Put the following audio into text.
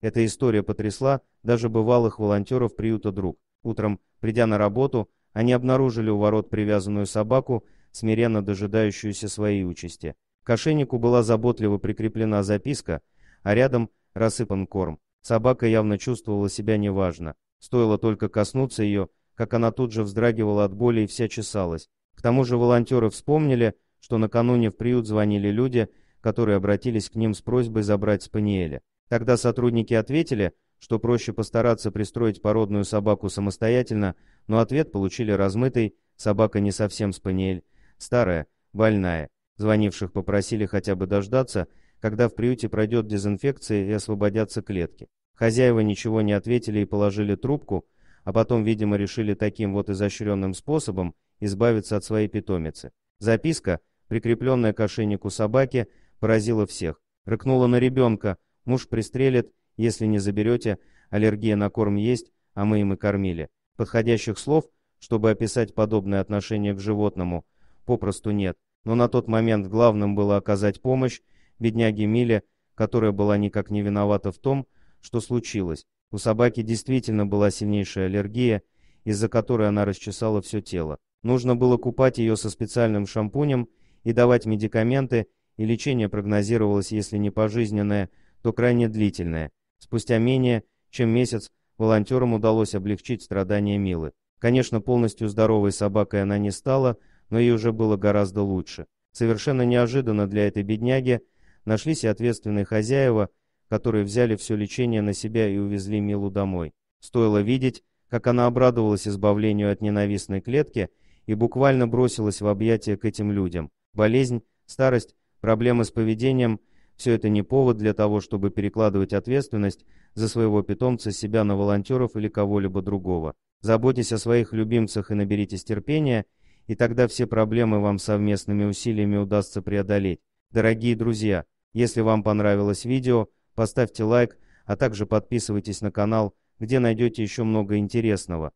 Эта история потрясла даже бывалых волонтеров приюта «Друг». Утром, придя на работу, они обнаружили у ворот привязанную собаку, смиренно дожидающуюся своей участи. К ошейнику была заботливо прикреплена записка, а рядом рассыпан корм. Собака явно чувствовала себя неважно. Стоило только коснуться ее, как она тут же вздрагивала от боли и вся чесалась. К тому же волонтеры вспомнили, что накануне в приют звонили люди, которые обратились к ним с просьбой забрать спаниеля. Тогда сотрудники ответили, что проще постараться пристроить породную собаку самостоятельно, но ответ получили размытый «собака не совсем спаниель», «старая», «больная». Звонивших попросили хотя бы дождаться, когда в приюте пройдет дезинфекция и освободятся клетки. Хозяева ничего не ответили и положили трубку, а потом, видимо, решили таким вот изощренным способом избавиться от своей питомицы. Записка, прикрепленная к ошейнику собаки, поразила всех. Рыкнула на ребенка, Муж пристрелит, если не заберете, аллергия на корм есть, а мы им и кормили. Подходящих слов, чтобы описать подобное отношение к животному, попросту нет. Но на тот момент главным было оказать помощь бедняге Миле, которая была никак не виновата в том, что случилось. У собаки действительно была сильнейшая аллергия, из-за которой она расчесала все тело. Нужно было купать ее со специальным шампунем и давать медикаменты, и лечение прогнозировалось, если не пожизненное, то крайне длительное. Спустя менее чем месяц волонтерам удалось облегчить страдания Милы. Конечно, полностью здоровой собакой она не стала, но ей уже было гораздо лучше. Совершенно неожиданно для этой бедняги нашлись и ответственные хозяева, которые взяли все лечение на себя и увезли Милу домой. Стоило видеть, как она обрадовалась избавлению от ненавистной клетки и буквально бросилась в объятия к этим людям. Болезнь, старость, проблемы с поведением – все это не повод для того, чтобы перекладывать ответственность за своего питомца себя на волонтеров или кого-либо другого. Заботьтесь о своих любимцах и наберитесь терпения, и тогда все проблемы вам совместными усилиями удастся преодолеть. Дорогие друзья, если вам понравилось видео, поставьте лайк, а также подписывайтесь на канал, где найдете еще много интересного.